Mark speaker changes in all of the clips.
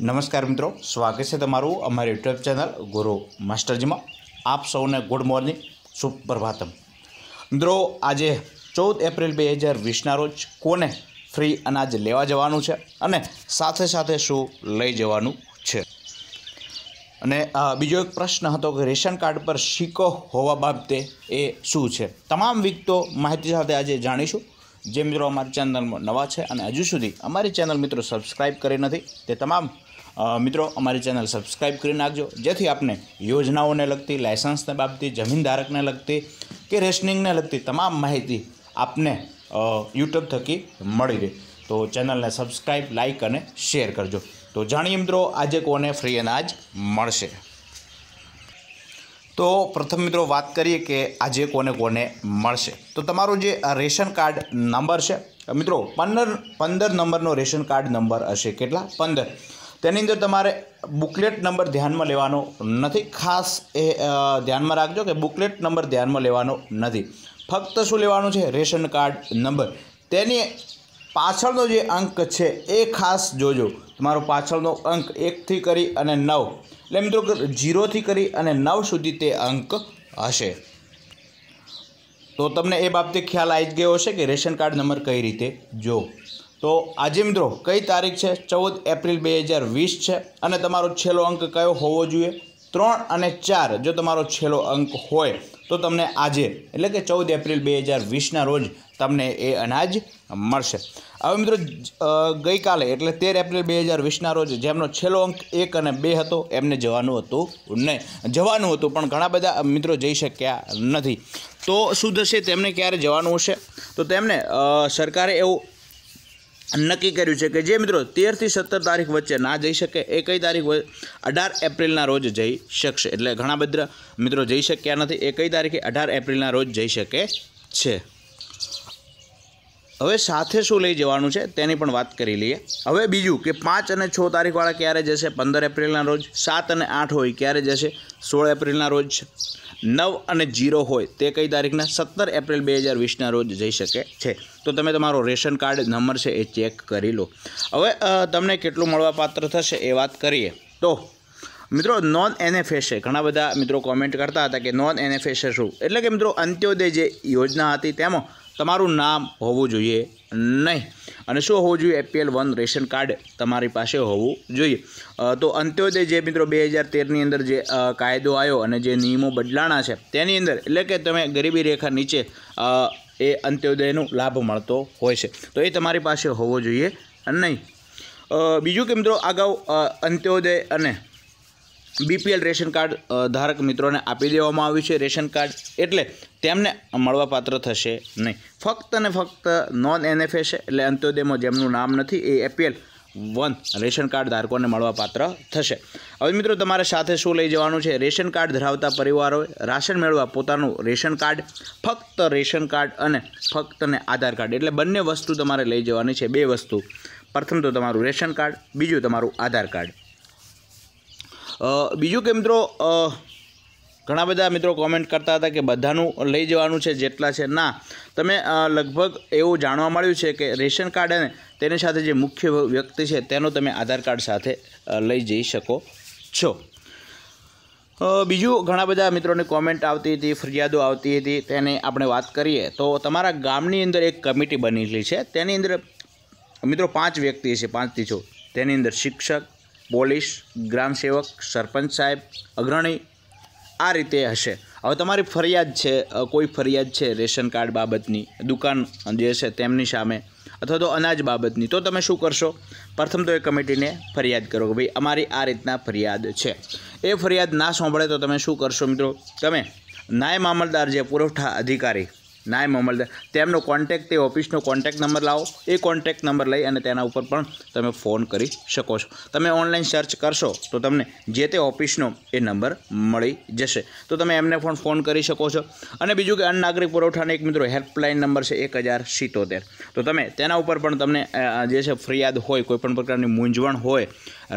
Speaker 1: નમસ્કાર મિત્રો સ્વાગત છે તમારું અમારી યુટ્યુબ ચેનલ ગુરુ માસ્ટરજીમાં આપ સૌને ગુડ મોર્નિંગ સુપ્રભાતમ મિત્રો આજે ચૌદ એપ્રિલ બે હજાર વીસના રોજ કોને ફ્રી અનાજ લેવા જવાનું છે અને સાથે સાથે શું લઈ જવાનું છે અને બીજો એક પ્રશ્ન હતો કે રેશન કાર્ડ પર શીકો હોવા બાબતે એ શું છે તમામ વિગતો માહિતી સાથે આજે જાણીશું જે મિત્રો અમારી ચેનલમાં નવા છે અને હજુ સુધી અમારી ચેનલ મિત્રો સબસ્ક્રાઈબ કરી નથી તે તમામ મિત્રો અમારી ચેનલ સબસ્ક્રાઈબ કરી નાખજો જેથી આપને યોજનાઓને લગતી લાયસન્સને બાબતે જમીનધારકને લગતી કે રેશનિંગને લગતી તમામ માહિતી આપને યુટ્યુબ થકી મળી રહે તો ચેનલને સબસ્ક્રાઇબ લાઇક અને શેર કરજો તો જાણીએ મિત્રો આજે કોને ફ્રી અનાજ મળશે તો પ્રથમ મિત્રો વાત કરીએ કે આજે કોને કોને મળશે તો તમારું જે રેશન કાર્ડ નંબર છે મિત્રો પંદર પંદર નંબરનો રેશન કાર્ડ નંબર હશે કેટલા પંદર તેની અંદર તમારે બુકલેટ નંબર ધ્યાનમાં લેવાનો નથી ખાસ એ ધ્યાનમાં રાખજો કે બુકલેટ નંબર ધ્યાનમાં લેવાનો નથી ફક્ત શું લેવાનું છે રેશન કાર્ડ નંબર તેની પાછળનો જે અંક છે એ ખાસ જોજો તમારો પાછળનો અંક એકથી કરી અને નવ એટલે મિત્રો જીરોથી કરી અને નવ સુધી તે અંક હશે તો તમને એ બાબતે ખ્યાલ આવી જ ગયો હશે કે રેશન કાર્ડ નંબર કઈ રીતે જો તો આજે મિત્રો કઈ તારીખ છે ચૌદ એપ્રિલ બે હજાર વીસ છે અને તમારો છેલ્લો અંક કયો હોવો જોઈએ ત્રણ અને ચાર જો તમારો છેલ્લો અંક હોય તો તમને આજે એટલે કે ચૌદ એપ્રિલ બે હજાર વીસના રોજ તમને એ અનાજ મળશે હવે મિત્રો ગઈકાલે એટલે તેર એપ્રિલ બે હજાર વીસના રોજ જેમનો છેલ્લો અંક એક અને બે હતો એમને જવાનું હતું નહીં જવાનું હતું પણ ઘણા બધા મિત્રો જઈ શક્યા નથી તો શું થશે તેમને ક્યારે જવાનું હશે તો તેમને સરકારે એવું નક્કી કર્યું છે કે જે મિત્રો તેરથી સત્તર તારીખ વચ્ચે ના જઈ શકે એ કઈ તારીખ અઢાર એપ્રિલના રોજ જઈ શકશે એટલે ઘણા બધા મિત્રો જઈ શક્યા નથી એ કઈ તારીખે અઢાર એપ્રિલના રોજ જઈ શકે છે હવે સાથે શું લઈ જવાનું છે તેની પણ વાત કરી લઈએ હવે બીજું કે પાંચ અને છ તારીખવાળા ક્યારે જશે પંદર એપ્રિલના રોજ સાત અને આઠ હોય ક્યારે જશે સોળ એપ્રિલના રોજ નવ અને જીરો હોય તે કઈ તારીખના સત્તર એપ્રિલ બે હજાર વીસના રોજ જઈ શકે છે તો તમે તમારો રેશન કાર્ડ નંબર છે એ ચેક કરી લો હવે તમને કેટલું મળવાપાત્ર થશે એ વાત કરીએ તો મિત્રો નોન એનએફએસએ ઘણા બધા મિત્રો કોમેન્ટ કરતા હતા કે નોન એનએફએસએ શું એટલે કે મિત્રો અંત્યોદય જે યોજના હતી તેમાં તમારું નામ હોવું જોઈએ નહીં અને શું હોવું જોઈએ એપીએલ વન રેશન કાર્ડ તમારી પાસે હોવું જોઈએ તો અંત્યોદય જે મિત્રો બે હજાર તેરની અંદર જે કાયદો આવ્યો અને જે નિયમો બદલાણા છે તેની અંદર એટલે કે તમે ગરીબી રેખા નીચે એ અંત્યોદયનો લાભ મળતો હોય છે તો એ તમારી પાસે હોવો જોઈએ નહીં બીજું કે મિત્રો અગાઉ અંત્યોદય અને બીપીએલ રેશન કાર્ડ ધારક મિત્રોને આપી દેવામાં આવ્યું છે રેશન કાર્ડ એટલે તેમને મળવાપાત્ર થશે નહીં ફક્ત અને ફક્ત નોન એનએફએ છે એટલે અંત્યોદયમાં જેમનું નામ નથી એ એપીએલ વન રેશન કાર્ડ ધારકોને મળવાપાત્ર થશે હવે મિત્રો તમારે સાથે શું લઈ જવાનું છે રેશન કાર્ડ ધરાવતા પરિવારોએ રાશન મેળવવા પોતાનું રેશન કાર્ડ ફક્ત રેશન કાર્ડ અને ફક્ત ને આધાર કાર્ડ એટલે બંને વસ્તુ તમારે લઈ જવાની છે બે વસ્તુ પ્રથમ તો તમારું રેશન કાર્ડ બીજું તમારું આધાર કાર્ડ બીજું કે મિત્રો ઘણા બધા મિત્રો કોમેન્ટ કરતા હતા કે બધાનું લઈ જવાનું છે જેટલા છે ના તમે લગભગ એવું જાણવા મળ્યું છે કે રેશન કાર્ડ અને તેની સાથે જે મુખ્ય વ્યક્તિ છે તેનો તમે આધાર કાર્ડ સાથે લઈ જઈ શકો છો બીજું ઘણા બધા મિત્રોને કોમેન્ટ આવતી હતી ફરિયાદો આવતી હતી તેની આપણે વાત કરીએ તો તમારા ગામની અંદર એક કમિટી બનેલી છે તેની અંદર મિત્રો પાંચ વ્યક્તિ છે પાંચથી છો તેની અંદર શિક્ષક પોલીસ ગ્રામસેવક સરપંચ સાહેબ અગ્રણી આ રીતે હશે હવે તમારી ફરિયાદ છે કોઈ ફરિયાદ છે રેશન કાર્ડ બાબતની દુકાન જે છે તેમની સામે અથવા તો અનાજ બાબતની તો તમે શું કરશો પ્રથમ તો એ કમિટીને ફરિયાદ કરો કે ભાઈ અમારી આ રીતના ફરિયાદ છે એ ફરિયાદ ના સાંભળે તો તમે શું કરશો મિત્રો તમે નાય મામલદાર જે પુરવઠા અધિકારી નાયબ અમલદાર તેમનો કોન્ટેક તે ઓફિસનો કોન્ટેક્ટ નંબર લાવો એ કોન્ટેક્ટ નંબર લઈ અને તેના ઉપર પણ તમે ફોન કરી શકો છો તમે ઓનલાઈન સર્ચ કરશો તો તમને જે તે ઓફિસનો એ નંબર મળી જશે તો તમે એમને પણ ફોન કરી શકો છો અને બીજું કે અન્ન નાગરિક પુરવઠાને એક મિત્રો હેલ્પલાઇન નંબર છે એક હજાર સિત્તોતેર તો તમે તેના ઉપર પણ તમને જે છે ફરિયાદ હોય કોઈપણ પ્રકારની મૂંઝવણ હોય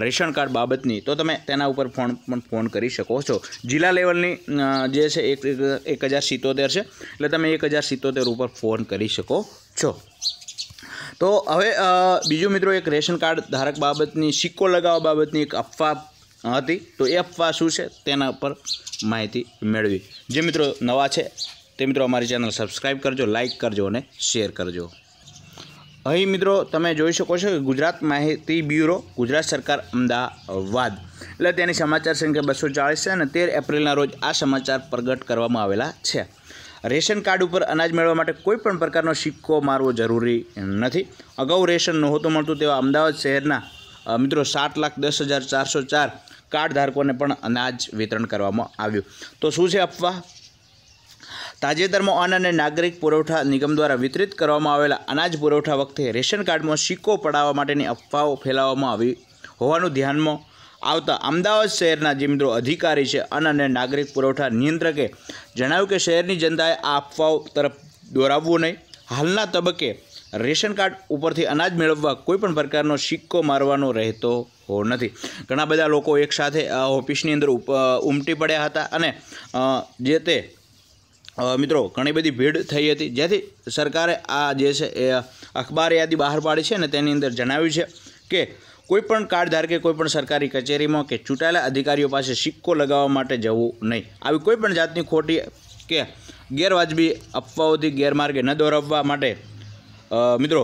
Speaker 1: રેશન કાર્ડ બાબતની તો તમે તેના ઉપર ફોન પણ ફોન કરી શકો છો જિલ્લા લેવલની જે છે એક એક હજાર સિત્તોતેર છે એટલે તમે એક હજાર સિત્તોતેર ઉપર ફોન કરી શકો છો તો હવે બીજું મિત્રો એક રેશન કાર્ડ ધારક બાબતની સિક્કો લગાવવા બાબતની એક અફવા હતી તો એ અફવા શું છે તેના ઉપર માહિતી મેળવી જે મિત્રો નવા છે તે મિત્રો અમારી ચેનલ સબસ્ક્રાઈબ કરજો લાઇક કરજો અને શેર કરજો અહીં મિત્રો તમે જોઈ શકો છો કે ગુજરાત માહિતી બ્યુરો ગુજરાત સરકાર અમદાવાદ એટલે તેની સમાચાર સંખ્યા બસો ચાળીસ છે અને તેર એપ્રિલના રોજ આ સમાચાર પ્રગટ કરવામાં આવેલા છે રેશન કાર્ડ ઉપર અનાજ મેળવવા માટે કોઈપણ પ્રકારનો સિક્કો મારવો જરૂરી નથી અગાઉ રેશન નહોતું મળતું તેવા અમદાવાદ શહેરના મિત્રો સાત લાખ દસ હજાર ચારસો ચાર કાર્ડ ધારકોને પણ અનાજ વિતરણ કરવામાં આવ્યું તો શું છે અફવા તાજેતરમાં અન્ન અને નાગરિક પુરવઠા નિગમ દ્વારા વિતરિત કરવામાં આવેલા અનાજ પુરવઠા વખતે રેશન કાર્ડમાં સિક્કો પડાવવા માટેની અફવાઓ ફેલાવવામાં આવી હોવાનું ધ્યાનમાં આવતા અમદાવાદ શહેરના જે મિત્રો અધિકારી છે અન્ન અને નાગરિક પુરવઠા નિયંત્રકે જણાવ્યું કે શહેરની જનતાએ આ અફવાઓ તરફ દોરાવવું નહીં હાલના તબક્કે રેશન કાર્ડ ઉપરથી અનાજ મેળવવા કોઈપણ પ્રકારનો સિક્કો મારવાનો રહેતો નથી ઘણા બધા લોકો એકસાથે ઓફિસની અંદર ઉમટી પડ્યા હતા અને જે તે મિત્રો ઘણી બધી ભીડ થઈ હતી જેથી સરકારે આ જે છે એ અખબાર યાદી બહાર પાડી છે અને તેની અંદર જણાવ્યું છે કે કોઈપણ કાર્ડ ધારકે કોઈપણ સરકારી કચેરીમાં કે ચૂંટાયેલા અધિકારીઓ પાસે સિક્કો લગાવવા માટે જવું નહીં આવી કોઈપણ જાતની ખોટી કે ગેરવાજબી અફવાઓથી ગેરમાર્ગે ન દોરવવા માટે મિત્રો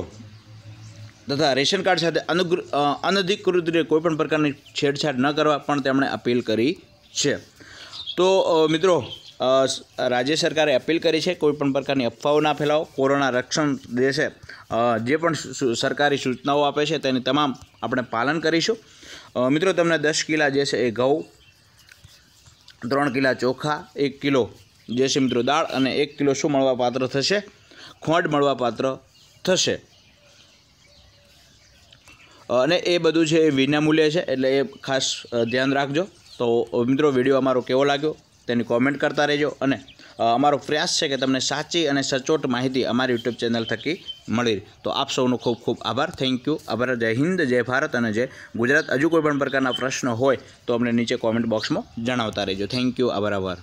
Speaker 1: તથા રેશન કાર્ડ સાથે અનધિકૃત રીતે કોઈપણ પ્રકારની છેડછાડ ન કરવા પણ તેમણે અપીલ કરી છે તો મિત્રો રાજ્ય સરકારે અપીલ કરી છે કોઈપણ પ્રકારની અફવાઓ ના ફેલાવો કોરોના રક્ષણ દેશે જે પણ સરકારી સૂચનાઓ આપે છે તેની તમામ આપણે પાલન કરીશું મિત્રો તમને દસ કિલા જે છે એ ઘઉં ત્રણ કિલા ચોખા એક કિલો જે છે મિત્રો દાળ અને એક કિલો શું મળવાપાત્ર થશે ખોંડ મળવાપાત્ર થશે અને એ બધું છે એ વિનામૂલ્યે છે એટલે એ ખાસ ધ્યાન રાખજો તો મિત્રો વિડીયો અમારો કેવો લાગ્યો તેની કોમેન્ટ કરતા રહેજો અને અમારો પ્રયાસ છે કે તમને સાચી અને સચોટ માહિતી અમારી યુટ્યુબ ચેનલ થકી મળી તો આપ સૌનો ખૂબ ખૂબ આભાર થેન્ક યુ આભાર જય હિન્દ જય ભારત અને જય ગુજરાત હજુ કોઈ પણ પ્રકારના પ્રશ્નો હોય તો અમને નીચે કોમેન્ટ બોક્સમાં જણાવતા રહેજો થેન્ક યુ આભાર આભાર